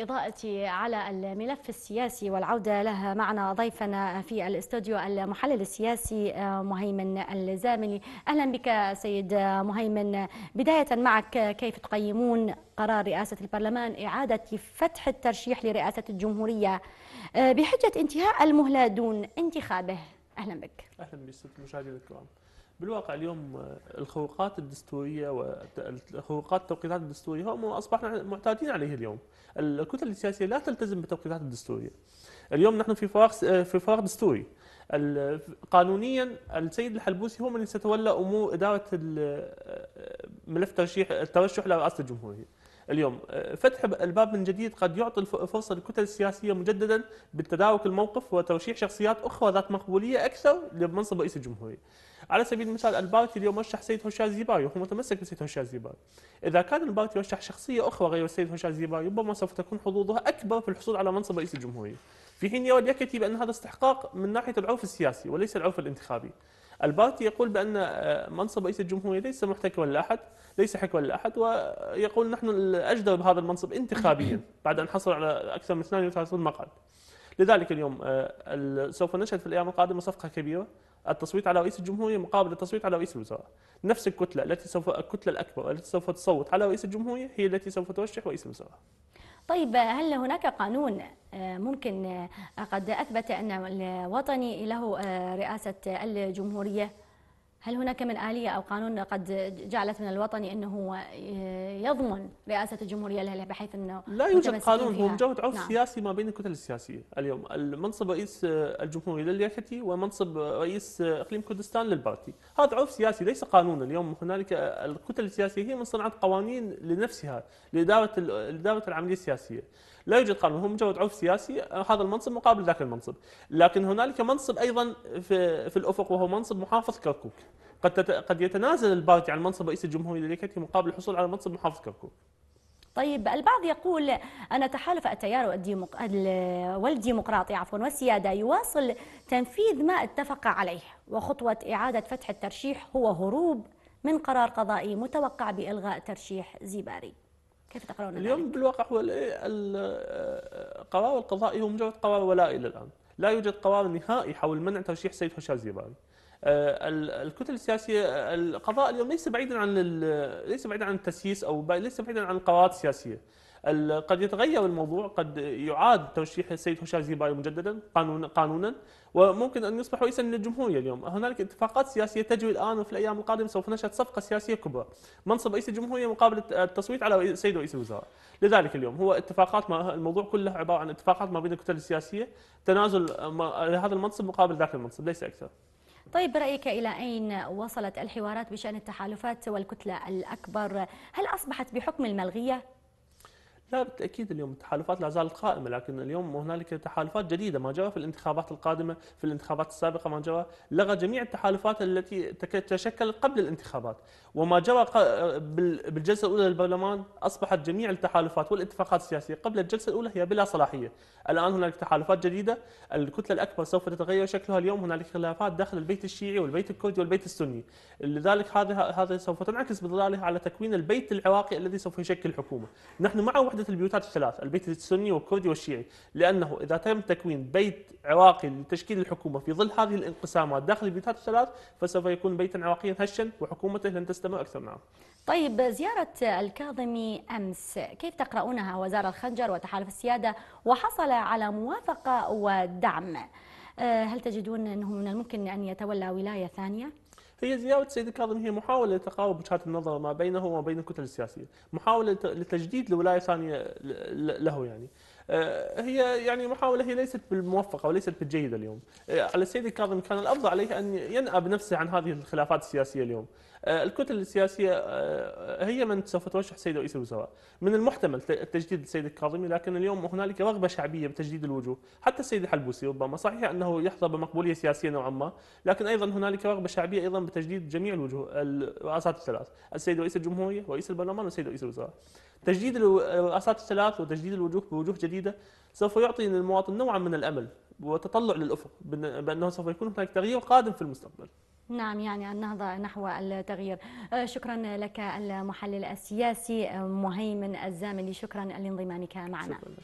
الإضاءة على الملف السياسي والعودة لها معنا ضيفنا في الاستوديو المحلل السياسي آه، مهيمن الزاملي أهلا بك سيد مهيمن بداية معك كيف تقيمون قرار رئاسة البرلمان إعادة فتح الترشيح لرئاسة الجمهورية آه، بحجة انتهاء المهلة دون انتخابه أهلا بك أهلا بك مشاهدينا الكرام بالواقع اليوم آه، الخروقات الدستوريه والخروقات التوقيتات الدستوريه هم اصبحنا معتادين عليه اليوم. الكتل السياسيه لا تلتزم بالتوقيتات الدستوريه. اليوم نحن في فراغ آه، في فراغ دستوري. قانونيا السيد الحلبوسي هو من سيتولى امور اداره آه، ملف ترشيح الترشح لرئاسه الجمهوريه. اليوم أه، فتح الباب من جديد قد يعطي فرصة للكتل السياسية مجددا بالتدارك الموقف وترشيح شخصيات أخرى ذات مقبولية أكثر لمنصب رئيس الجمهورية على سبيل المثال البارتي اليوم رشح سيد هشام الزيباري وهو متمسك بسيد هشام الزيباري إذا كان البارتي رشح شخصية أخرى غير السيد هشام الزيباري ربما سوف تكون حظوظها أكبر في الحصول على منصب رئيس الجمهورية في حين يرى اليكتي بأن هذا استحقاق من ناحية العرف السياسي وليس العرف الانتخابي البات يقول بأن آه، منصب رئيس الجمهورية ليس محتكرا لأحد ليس حكرا لأحد ويقول نحن الأجدر بهذا المنصب انتخابيا بعد أن حصل على أكثر من 32 مقعد لذلك اليوم آه، سوف نشهد في الأيام القادمة صفقة كبيرة التصويت على رئيس الجمهورية مقابل التصويت على رئيس الوزراء نفس الكتلة التي سوف الكتلة الأكبر التي سوف تصوت على رئيس الجمهورية هي التي سوف ترشح رئيس الوزراء طيب هل هناك قانون آه، ممكن آه، قد أثبت أن الوطني له آه، رئاسة الجمهورية؟ هل هناك من آلية أو قانون قد جعلت من الوطني أنه آه، يضمن رئاسة الجمهورية لها بحيث أنه لا يوجد قانون هو مجرد عرف نعم. سياسي ما بين الكتل السياسية اليوم المنصب رئيس آه، الجمهورية لليحتي ومنصب رئيس آه، إقليم كردستان للبارتي هذا عرف سياسي ليس قانونا اليوم هنالك الكتل السياسية هي من صنعت قوانين لنفسها لإدارة العملية السياسية لا يوجد قانون هو مجرد عرف سياسي هذا المنصب مقابل ذاك المنصب لكن هنالك منصب ايضا في, في الافق وهو منصب محافظ كركوك قد قد يتنازل البارتي عن منصب رئيس الجمهوريه للكتي مقابل الحصول على منصب محافظ كركوك طيب البعض يقول أن تحالف التيار الديمق... والديمقراطي عفوا والسيادة يواصل تنفيذ ما اتفق عليه وخطوة إعادة فتح الترشيح هو هروب من قرار قضائي متوقع بإلغاء ترشيح زيباري كيف تقرؤون اليوم ذلك؟ بالواقع هو القرار القضائي هو مجرد قرار ولائي الى الان لا يوجد قرار نهائي حول منع ترشيح سيد هشام زيباري آه، الكتل السياسيه القضاء اليوم ليس بعيدا عن ليس بعيدا عن التسييس او ليس بعيدا عن القرارات السياسيه قد يتغير الموضوع قد يعاد ترشيح السيد هشام زيباري مجددا قانون قانونا وممكن ان يصبح رئيسا للجمهوريه اليوم هنالك اتفاقات سياسيه تجري الان وفي الايام القادمه سوف نشهد صفقه سياسيه كبرى منصب رئيس الجمهوريه مقابل التصويت على السيد رئيس الوزراء لذلك اليوم هو اتفاقات ما الموضوع كله عباره عن اتفاقات ما بين الكتل السياسيه تنازل لهذا المنصب مقابل ذاك المنصب ليس اكثر طيب برأيك إلى أين وصلت الحوارات بشأن التحالفات والكتلة الأكبر هل أصبحت بحكم الملغية لا بالتاكيد اليوم التحالفات لا زالت قائمه لكن اليوم هنالك تحالفات جديده ما جرى في الانتخابات القادمه في الانتخابات السابقه ما جرى لغى جميع التحالفات التي تشكلت قبل الانتخابات وما جرى بالجلسه الاولى للبرلمان اصبحت جميع التحالفات والاتفاقات السياسيه قبل الجلسه الاولى هي بلا صلاحيه الان هنالك تحالفات جديده الكتله الاكبر سوف تتغير شكلها اليوم هنالك خلافات داخل البيت الشيعي والبيت الكردي والبيت السني لذلك هذا هذا سوف تنعكس بظلالها على تكوين البيت العراقي الذي سوف يشكل حكومه نحن مع وحده وحده البيوتات الثلاث البيت السني والكردي والشيعي لانه اذا تم تكوين بيت عراقي لتشكيل الحكومه في ظل هذه الانقسامات داخل البيوتات الثلاث فسوف يكون بيتا عراقيا هشا وحكومته لن تستمر اكثر نعم طيب زيارة الكاظمي أمس كيف تقرؤونها وزارة الخنجر وتحالف السيادة وحصل على موافقة ودعم آه، هل تجدون أنه من الممكن أن يتولى ولاية ثانية؟ هي زيارة السيد الكاظم هي محاولة لتقارب وجهات النظر ما بينه وما بين الكتل السياسية محاولة لتجديد لولاية ثانية له يعني آه، هي يعني محاوله هي ليست بالموفقه وليست بالجيده اليوم آه، على السيد الكاظم كان الافضل عليه ان ينأى بنفسه عن هذه الخلافات السياسيه اليوم آه، الكتل السياسيه هي من سوف ترشح السيد رئيس الوزراء من المحتمل تجديد السيد الكاظمي لكن اليوم هنالك رغبه شعبيه بتجديد الوجوه حتى السيد الحلبوسي ربما صحيح انه يحظى بمقبوليه سياسيه نوعا ما لكن ايضا هنالك رغبه شعبيه ايضا بتجديد جميع الوجوه الرئاسات الثلاث السيد رئيس الجمهوريه رئيس البرلمان والسيد رئيس الوزراء تجديد الرئاسات الثلاث وتجديد الوجوه بوجوه جديده جديده سوف يعطي للمواطن نوعا من الامل وتطلع للافق بانه سوف يكون هناك تغيير قادم في المستقبل. نعم يعني النهضة نحو التغيير آه، شكرا لك المحلل السياسي آه، مهيمن الزاملي شكرا لانضمامك معنا شكرا.